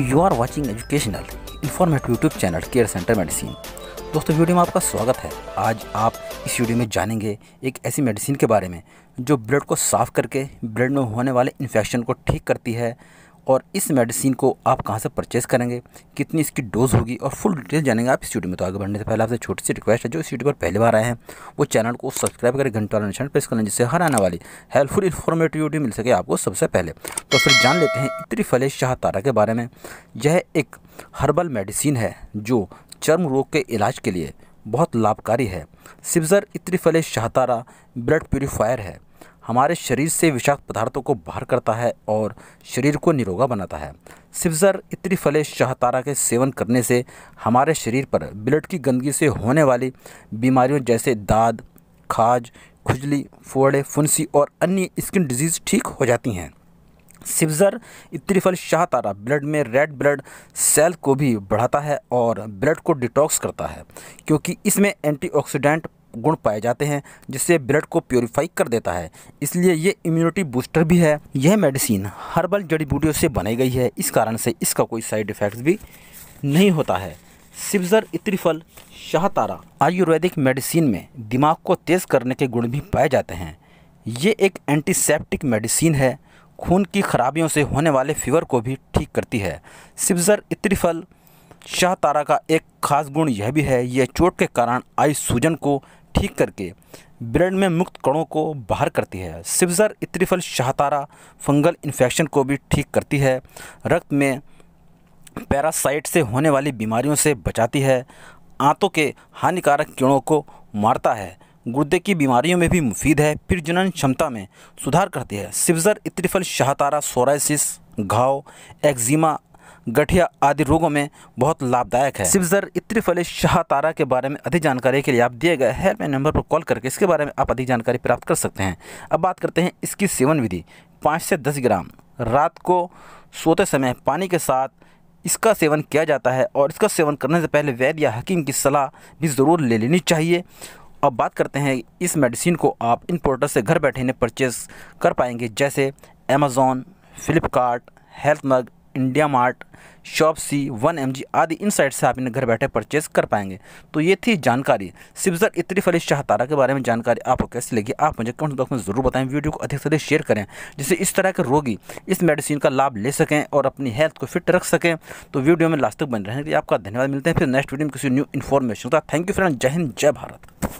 you are watching educational informative YouTube channel care centre medicine दोस्तों video में आपका स्वागत है आज आप इस वीडियो में जानेंगे एक ऐसी मेडिसिन के बारे में जो ब्लड को साफ़ करके ब्लड में होने वाले इन्फेक्शन को ठीक करती है और इस मेडिसिन को आप कहाँ से परचेस करेंगे कितनी इसकी डोज़ होगी और फुल डिटेल जानेंगे आप इस वीडियो में तो आगे बढ़ने से पहले आपसे छोटी सी रिक्वेस्ट है जो इस वीडियो पर पहले बार आए हैं वो चैनल को सब्सक्राइब करें घंटा वाला निशान प्रेस करें जिससे हर आने वाली हेल्पफुल इन्फॉर्मेटिव वीडियो मिल सके आपको सबसे पहले तो फिर जान लेते हैं इतनी फले शाह तारा के बारे में यह एक हर्बल मेडिसिन है जो चर्म रोग के इलाज के लिए बहुत लाभकारी है सिब्ज़र इतरी फले शाहतारा ब्लड प्योरीफायर है हमारे शरीर से विषाक्त पदार्थों को बाहर करता है और शरीर को निरोगा बनाता है सिवजर इत्री फले शाहतारा के सेवन करने से हमारे शरीर पर ब्लड की गंदगी से होने वाली बीमारियों जैसे दाद खाज खुजली फोड़े फुंसी और अन्य स्किन डिजीज़ ठीक हो जाती हैं सिबजर शाह शाहतारा ब्लड में रेड ब्लड सेल को भी बढ़ाता है और ब्लड को डिटॉक्स करता है क्योंकि इसमें एंटीऑक्सीडेंट गुण पाए जाते हैं जिससे ब्लड को प्योरीफाई कर देता है इसलिए ये इम्यूनिटी बूस्टर भी है यह मेडिसिन हर्बल जड़ी बूटियों से बनाई गई है इस कारण से इसका कोई साइड इफ़ेक्ट्स भी नहीं होता है सिब्जर इत्रिफल शाहतारा आयुर्वेदिक मेडिसिन में दिमाग को तेज़ करने के गुण भी पाए जाते हैं ये एक एंटीसेप्टिक मेडिसिन है खून की खराबियों से होने वाले फीवर को भी ठीक करती है सिब्जर इत्रिफल शाहतारा का एक खास गुण यह भी है यह चोट के कारण आई सूजन को ठीक करके ब्रेड में मुक्त कणों को बाहर करती है सिवजर इत्रिफल शाहतारा फंगल इन्फेक्शन को भी ठीक करती है रक्त में पैरासाइट से होने वाली बीमारियों से बचाती है आंतों के हानिकारक कीड़ों को मारता है गुर्दे की बीमारियों में भी मुफीद है फिर जनन क्षमता में सुधार करती है सिवजर इत्रिफल शाहतारा सोराइसिस घाव एक्जिमा गठिया आदि रोगों में बहुत लाभदायक है सिफजर इत्र फले शाह तारा के बारे में अधिक जानकारी के लिए आप दिए गए हेल्पलाइन नंबर पर कॉल करके इसके बारे में आप अधिक जानकारी प्राप्त कर सकते हैं अब बात करते हैं इसकी सेवन विधि पाँच से दस ग्राम रात को सोते समय पानी के साथ इसका सेवन किया जाता है और इसका सेवन करने से पहले वैद्य या हकीम की सलाह भी ज़रूर ले लेनी चाहिए अब बात करते हैं इस मेडिसिन को आप इन पोर्टल से घर बैठे ने परचेज़ कर पाएंगे जैसे Amazon Flipkart Health Mug India Mart shop C one M G आदि इन साइट से आप इन्हें घर बैठे परचेज कर पाएंगे तो ये थी जानकारी सिब्जर इतनी फली शाहतारा के बारे में जानकारी आपको कैसी लगी आप मुझे कमेंट बॉक्स में ज़रूर बताएं वीडियो को अधिक से अधिक शेयर करें जिससे इस तरह के रोगी इस मेडिसिन का लाभ ले सकें और अपनी हेल्थ को फिट रख सकें तो वीडियो में लास्ट तक बन हैं आपका धन्यवाद मिलते हैं फिर नेक्स्ट वीडियो में किसी न्यू इन्फॉर्मेशन का थैंक यू फ्रेंड जय हिंद जय भारत